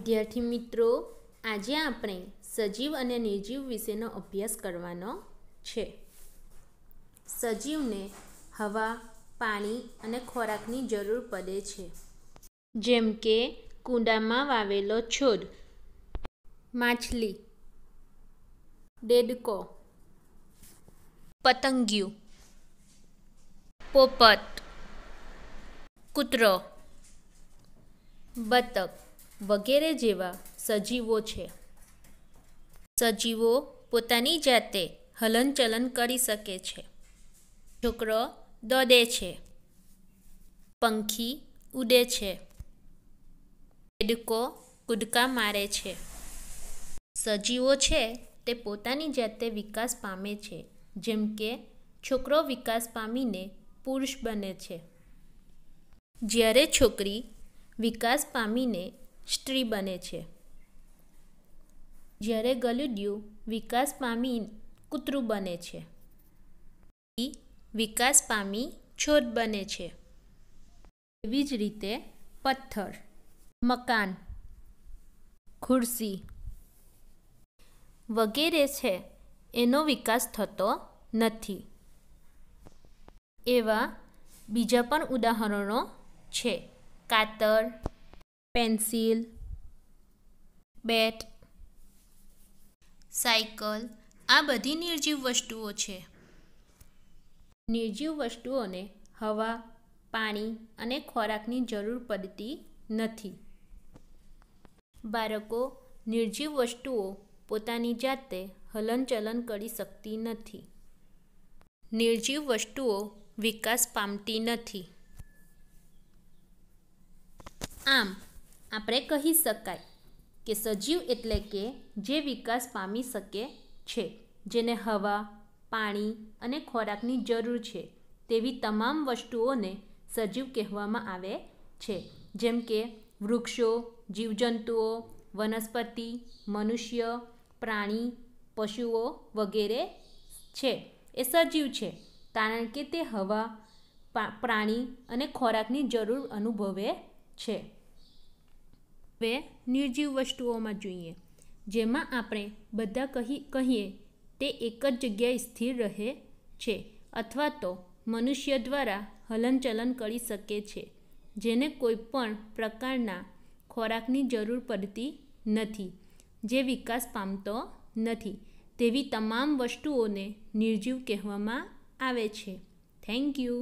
વિદ્યાર્થી મિત્રો આજે આપણે સજીવ અને નિર્જીવ વિશેનો અભ્યાસ કરવાનો છે સજીવને હવા પાણી અને ખોરાકની જરૂર પડે છે જેમ કે કુંડામાં વાવેલો છોડ માછલી ડેડકો પતંગિયું પોપટ કૂતરો બતક વગેરે જેવા સજીવો છે સજીવો પોતાની જાતે હલનચલન કરી શકે છે છોકરો દોડે છે પંખી ઉડે છે દેડકો કૂદકા મારે છે સજીવો છે તે પોતાની જાતે વિકાસ પામે છે જેમ કે છોકરો વિકાસ પામીને પુરુષ બને છે જ્યારે છોકરી વિકાસ પામીને સ્ત્રી બને છે જ્યારે ગલુડિયું વિકાસ પામી કૂતરું બને છે વિકાસ પામી છોડ બને છે એવી જ રીતે પથ્થર મકાન ખુરશી વગેરે છે એનો વિકાસ થતો નથી એવા બીજા પણ ઉદાહરણો છે કાતર પેન્સિલ બેટ સાયકલ આ બધી નિર્જીવ વસ્તુઓ છે નિર્જીવ વસ્તુઓને હવા પાણી અને ખોરાકની જરૂર પડતી નથી બાળકો નિર્જીવ વસ્તુઓ પોતાની જાતે હલનચલન કરી શકતી નથી નિર્જીવ વસ્તુઓ વિકાસ પામતી નથી આમ આપણે કહી શકાય કે સજીવ એટલે કે જે વિકાસ પામી શકે છે જેને હવા પાણી અને ખોરાકની જરૂર છે તેવી તમામ વસ્તુઓને સજીવ કહેવામાં આવે છે જેમ કે વૃક્ષો જીવજંતુઓ વનસ્પતિ મનુષ્ય પ્રાણી પશુઓ વગેરે છે એ સજીવ છે કારણ કે તે હવા પ્રાણી અને ખોરાકની જરૂર અનુભવે છે બે નિર્જીવ વસ્તુઓમાં જોઈએ જેમાં આપણે બધા કહી કહીએ તે એક જ જગ્યાએ સ્થિર રહે છે અથવા તો મનુષ્ય દ્વારા હલનચલન કરી શકે છે જેને કોઈપણ પ્રકારના ખોરાકની જરૂર પડતી નથી જે વિકાસ પામતો નથી તેવી તમામ વસ્તુઓને નિર્જીવ કહેવામાં આવે છે થેન્ક યુ